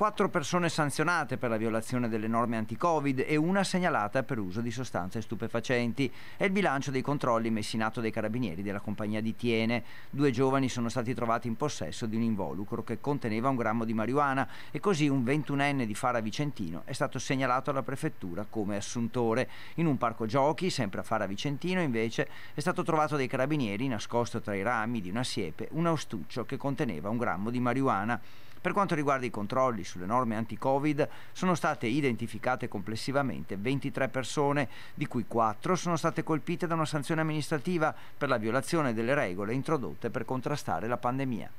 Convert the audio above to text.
quattro persone sanzionate per la violazione delle norme anti-Covid e una segnalata per uso di sostanze stupefacenti. È il bilancio dei controlli messi in atto dai carabinieri della compagnia di Tiene. Due giovani sono stati trovati in possesso di un involucro che conteneva un grammo di marijuana e così un 21enne di Fara Vicentino è stato segnalato alla prefettura come assuntore. In un parco giochi, sempre a Fara Vicentino, invece, è stato trovato dai carabinieri nascosto tra i rami di una siepe un astuccio che conteneva un grammo di marijuana. Per quanto riguarda i controlli sulle norme anti-Covid, sono state identificate complessivamente 23 persone, di cui 4 sono state colpite da una sanzione amministrativa per la violazione delle regole introdotte per contrastare la pandemia.